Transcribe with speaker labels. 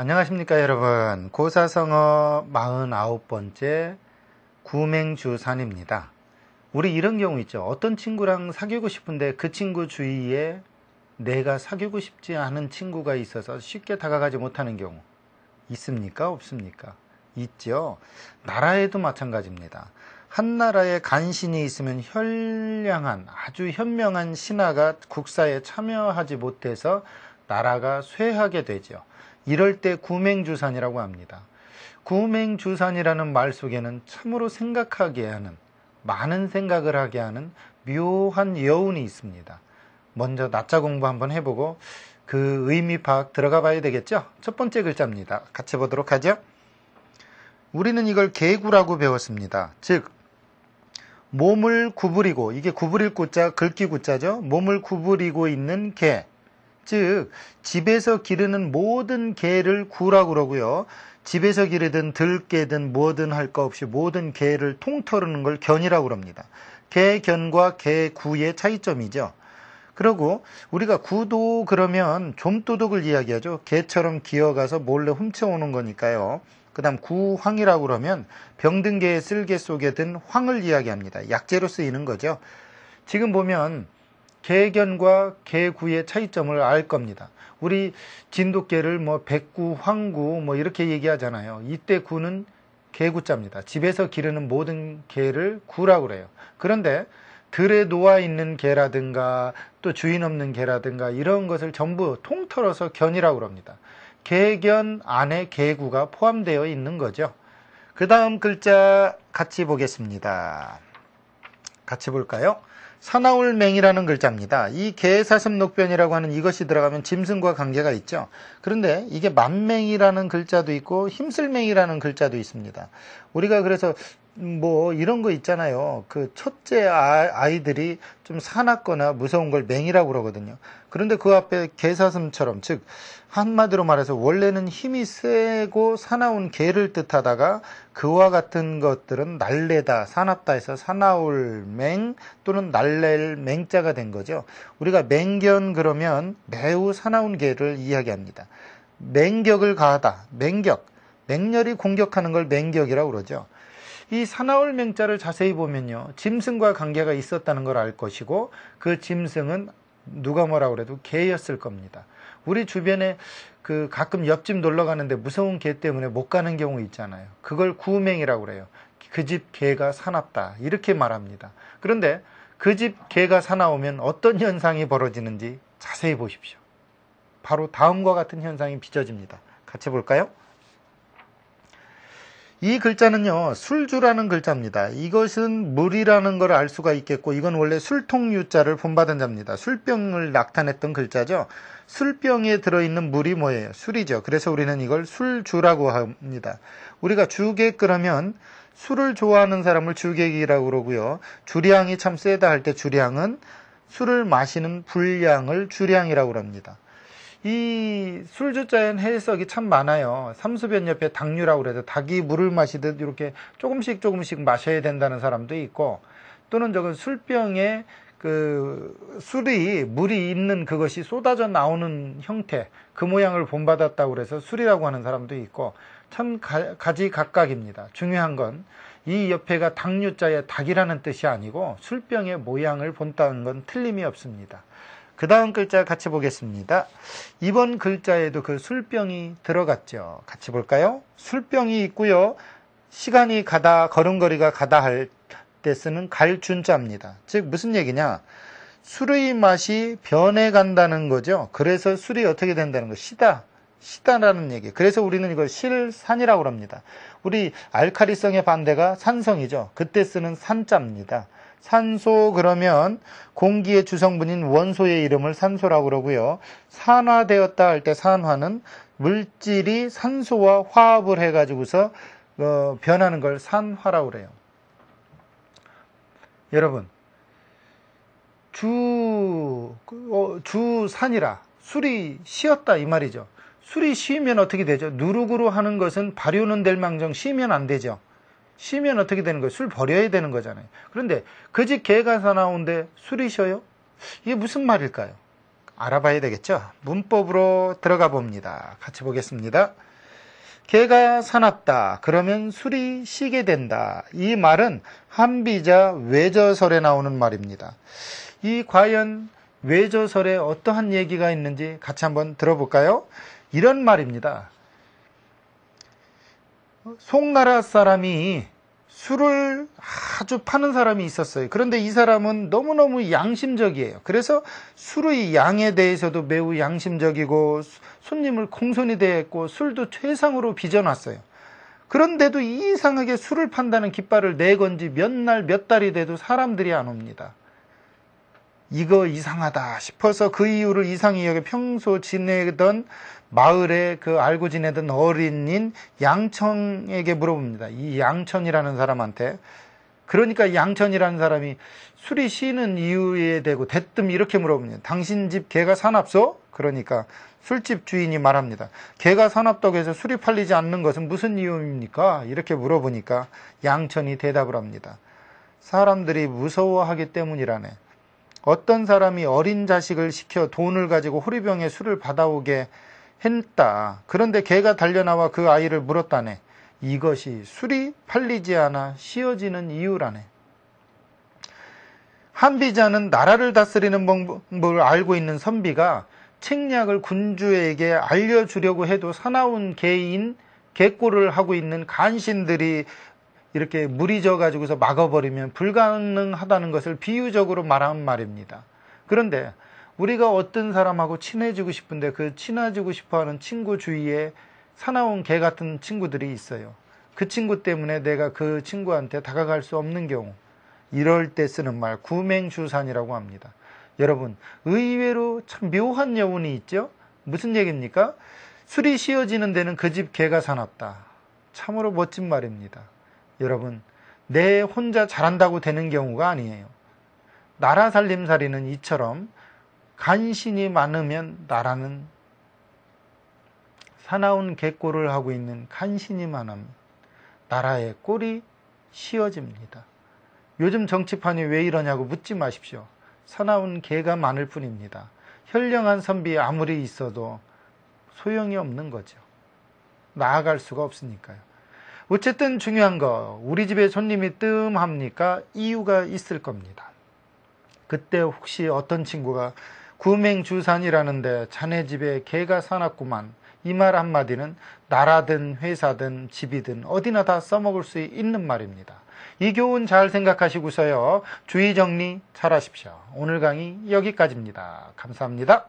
Speaker 1: 안녕하십니까 여러분 고사성어 49번째 구맹주산입니다 우리 이런 경우 있죠 어떤 친구랑 사귀고 싶은데 그 친구 주위에 내가 사귀고 싶지 않은 친구가 있어서 쉽게 다가가지 못하는 경우 있습니까 없습니까 있죠 나라에도 마찬가지입니다 한 나라에 간신이 있으면 현량한 아주 현명한 신하가 국사에 참여하지 못해서 나라가 쇠하게 되죠. 이럴 때 구맹주산이라고 합니다. 구맹주산이라는 말 속에는 참으로 생각하게 하는 많은 생각을 하게 하는 묘한 여운이 있습니다. 먼저 낮자 공부 한번 해보고 그 의미 파악 들어가 봐야 되겠죠? 첫 번째 글자입니다. 같이 보도록 하죠. 우리는 이걸 개구라고 배웠습니다. 즉 몸을 구부리고 이게 구부릴 구자 긁기 구자죠. 몸을 구부리고 있는 개즉 집에서 기르는 모든 개를 구라 그러고요. 집에서 기르든 들개든 뭐든 할것 없이 모든 개를 통털르는 걸 견이라고 그럽니다. 개견과 개구의 차이점이죠. 그러고 우리가 구도 그러면 좀도둑을 이야기하죠. 개처럼 기어가서 몰래 훔쳐오는 거니까요. 그 다음 구황이라고 그러면 병든 개의 쓸개 속에 든 황을 이야기합니다. 약재로 쓰이는 거죠. 지금 보면 개견과 개구의 차이점을 알 겁니다. 우리 진돗개를 뭐 백구, 황구 뭐 이렇게 얘기하잖아요. 이때 구는 개구자입니다. 집에서 기르는 모든 개를 구라고 그래요. 그런데 들에 놓아 있는 개라든가 또 주인 없는 개라든가 이런 것을 전부 통틀어서 견이라고 그럽니다. 개견 안에 개구가 포함되어 있는 거죠. 그 다음 글자 같이 보겠습니다. 같이 볼까요? 사나울맹이라는 글자입니다. 이 개사슴녹변이라고 하는 이것이 들어가면 짐승과 관계가 있죠. 그런데 이게 만맹이라는 글자도 있고 힘쓸맹이라는 글자도 있습니다. 우리가 그래서 뭐 이런 거 있잖아요. 그 첫째 아, 아이들이 좀 사납거나 무서운 걸 맹이라고 그러거든요. 그런데 그 앞에 개사슴처럼 즉 한마디로 말해서 원래는 힘이 세고 사나운 개를 뜻하다가 그와 같은 것들은 날래다 사납다 해서 사나울 맹 또는 날랠 맹자가 된 거죠. 우리가 맹견 그러면 매우 사나운 개를 이야기합니다. 맹격을 가하다 맹격 맹렬히 공격하는 걸 맹격이라고 그러죠. 이 사나울 명자를 자세히 보면요. 짐승과 관계가 있었다는 걸 알 것이고 그 짐승은 누가 뭐라 그래도 개였을 겁니다. 우리 주변에 그 가끔 옆집 놀러 가는데 무서운 개 때문에 못 가는 경우 있잖아요. 그걸 구맹이라고 그래요. 그 집 개가 사납다. 이렇게 말합니다. 그런데 그 집 개가 사나오면 어떤 현상이 벌어지는지 자세히 보십시오. 바로 다음과 같은 현상이 빚어집니다. 같이 볼까요? 이 글자는요, 술주라는 글자입니다. 이것은 물이라는 걸 알 수가 있겠고, 이건 원래 술통유 자를 본받은 자입니다. 술병을 나타냈던 글자죠. 술병에 들어있는 물이 뭐예요? 술이죠. 그래서 우리는 이걸 술주라고 합니다. 우리가 주객 그러면 술을 좋아하는 사람을 주객이라고 그러고요. 주량이 참 세다 할 때 주량은 술을 마시는 분량을 주량이라고 합니다. 이술주자에는 해석이 참 많아요. 삼수변 옆에 당류라고 그래서 닭이 물을 마시듯 이렇게 조금씩 조금씩 마셔야 된다는 사람도 있고 또는 저건 술병에 그 술이 물이 있는 그것이 쏟아져 나오는 형태 그 모양을 본받았다고 그래서 술이라고 하는 사람도 있고 참 가, 지각각입니다 중요한 건 이 옆에가 당류자의 닭이라는 뜻이 아니고 술병의 모양을 본다는 건 틀림이 없습니다. 그 다음 글자 같이 보겠습니다. 이번 글자에도 그 술병이 들어갔죠. 같이 볼까요? 술병이 있고요. 시간이 가다, 걸음걸이가 가다 할 때 쓰는 갈준자입니다. 즉, 무슨 얘기냐? 술의 맛이 변해간다는 거죠. 그래서 술이 어떻게 된다는 거? 시다. 시다라는 얘기. 그래서 우리는 이걸 실산이라고 합니다. 우리 알카리성의 반대가 산성이죠. 그때 쓰는 산자입니다. 산소 그러면 공기의 주성분인 원소의 이름을 산소라고 그러고요. 산화되었다 할 때 산화는 물질이 산소와 화합을 해가지고서 어, 변하는 걸 산화라고 그래요. 여러분, 주, 그, 어, 주산이라 술이 쉬었다 이 말이죠. 술이 쉬면 어떻게 되죠? 누룩으로 하는 것은 발효는 될 망정 쉬면 안 되죠. 쉬면 어떻게 되는 거예요? 술 버려야 되는 거잖아요. 그런데 그 집 개가 사나운데 술이 쉬어요? 이게 무슨 말일까요? 알아봐야 되겠죠? 문법으로 들어가 봅니다. 같이 보겠습니다. 개가 사납다. 그러면 술이 쉬게 된다. 이 말은 한비자 외저설에 나오는 말입니다. 이 과연 외저설에 어떠한 얘기가 있는지 같이 한번 들어볼까요? 이런 말입니다. 송나라 사람이 술을 아주 파는 사람이 있었어요. 그런데 이 사람은 너무너무 양심적이에요. 그래서 술의 양에 대해서도 매우 양심적이고 손님을 공손히 대했고 술도 최상으로 빚어놨어요. 그런데도 이상하게 술을 판다는 깃발을 내건지 몇 날, 몇 달이 돼도 사람들이 안 옵니다. 이거 이상하다 싶어서 그 이유를 이상히 여겨 평소 지내던 마을에 그 알고 지내던 어린인 양천에게 물어봅니다. 이 양천이라는 사람한테. 그러니까 양천이라는 사람이 술이 쉬는 이유에 대고 대뜸 이렇게 물어봅니다. 당신 집 개가 사납소? 그러니까 술집 주인이 말합니다. 개가 산업덕에 서 술이 팔리지 않는 것은 무슨 이유입니까? 이렇게 물어보니까 양천이 대답을 합니다. 사람들이 무서워하기 때문이라네. 어떤 사람이 어린 자식을 시켜 돈을 가지고 호리병에 술을 받아오게 했다. 그런데 개가 달려나와 그 아이를 물었다네. 이것이 술이 팔리지 않아 씌어지는 이유라네. 한비자는 나라를 다스리는 방법을 알고 있는 선비가 책략을 군주에게 알려주려고 해도 사나운 개인 개꼴을 하고 있는 간신들이 이렇게 물이 져 가지고서 막아버리면 불가능하다는 것을 비유적으로 말한 말입니다. 그런데 우리가 어떤 사람하고 친해지고 싶은데 그 친해지고 싶어하는 친구 주위에 사나운 개 같은 친구들이 있어요. 그 친구 때문에 내가 그 친구한테 다가갈 수 없는 경우 이럴 때 쓰는 말 구맹주산이라고 합니다. 여러분 의외로 참 묘한 여운이 있죠. 무슨 얘기입니까? 술이 씌어지는 데는 그 집 개가 사납다. 참으로 멋진 말입니다. 여러분, 내 혼자 잘한다고 되는 경우가 아니에요. 나라 살림살이는 이처럼 간신히 많으면 나라는 사나운 개꼴을 하고 있는 간신히 많으면 나라의 꼴이 쉬워집니다. 요즘 정치판이 왜 이러냐고 묻지 마십시오. 사나운 개가 많을 뿐입니다. 현령한 선비 아무리 있어도 소용이 없는 거죠. 나아갈 수가 없으니까요. 어쨌든 중요한 거 우리 집에 손님이 뜸합니까? 이유가 있을 겁니다. 그때 혹시 어떤 친구가 구맹주산이라는데 자네 집에 개가 사놨구만 이 말 한마디는 나라든 회사든 집이든 어디나 다 써먹을 수 있는 말입니다. 이 교훈 잘 생각하시고서요. 주의 정리 잘 하십시오. 오늘 강의 여기까지입니다. 감사합니다.